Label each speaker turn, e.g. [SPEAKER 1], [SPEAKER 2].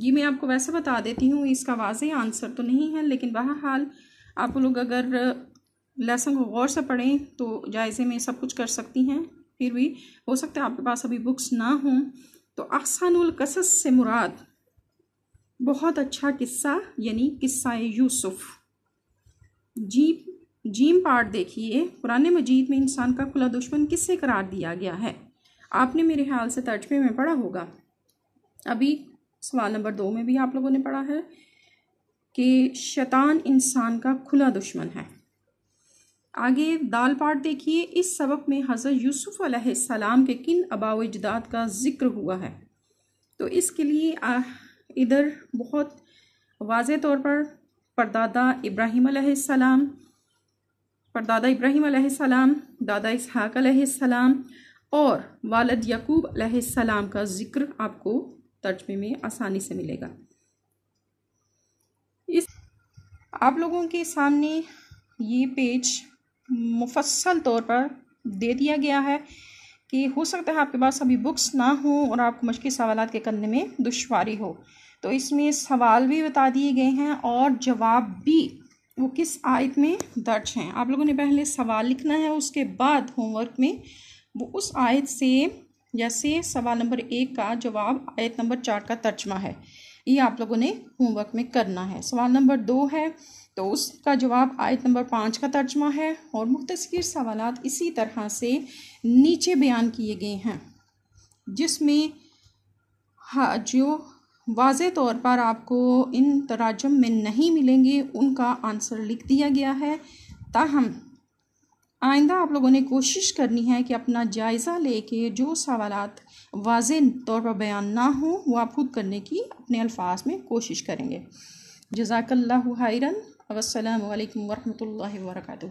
[SPEAKER 1] ये मैं आपको वैसे बता देती हूँ इसका वाज आंसर तो नहीं है लेकिन बहरहाल आप लोग अगर लेसन को गौर से पढ़ें तो जायज़े में सब कुछ कर सकती हैं फिर भी हो सकता है आपके पास अभी बुक्स ना हों तो आसानुलकसस से मुराद बहुत अच्छा किस्सा यानी किस्सा यूसुफ जी जीम पार्ट देखिए पुराने मजीद में इंसान का खुला दुश्मन किससे करार दिया गया है आपने मेरे ख्याल से तर्जमे में पढ़ा होगा अभी सवाल नंबर दो में भी आप लोगों ने पढ़ा है कि शैतान इंसान का खुला दुश्मन है आगे दाल पाट देखिए इस सबक में हज़रत यूसुफ़ के किन अबाव इजदाद का जिक्र हुआ है तो इसके लिए इधर बहुत वाज तौर पर परदादा इब्राहिम सलाम परदादा इब्राहिम सलाम दादा इसहाक और वालद यकूब सलाम का ज़िक्र आपको तर्जमे में आसानी से मिलेगा इस आप लोगों के सामने ये पेज मुफसल तौर पर दे दिया गया है कि हो सकता है आपके पास अभी बुक्स ना हो और आपको मुश्किल सवाल के करने में दुशारी हो तो इसमें सवाल भी बता दिए गए हैं और जवाब भी वो किस आयत में दर्ज हैं आप लोगों ने पहले सवाल लिखना है उसके बाद होमवर्क में वो उस आयत से जैसे सवाल नंबर एक का जवाब आयत नंबर चार का तर्जमा है ये आप लोगों ने होमवर्क में करना है सवाल नंबर दो है तो उसका जवाब आयत नंबर पाँच का तर्जमा है और मुख्तर सवाल इसी तरह से नीचे बयान किए गए हैं जिसमें जो वाज तौर पर आपको इन तराजम में नहीं मिलेंगे उनका आंसर लिख दिया गया है ताहम आइंदा आप लोगों ने कोशिश करनी है कि अपना जायज़ा लेके जो सवाल वाज तौर पर बयान ना हो वो आप खुद करने की अपने अल्फाज में कोशिश करेंगे जजाकल्ला हैरन वसलम वरहमल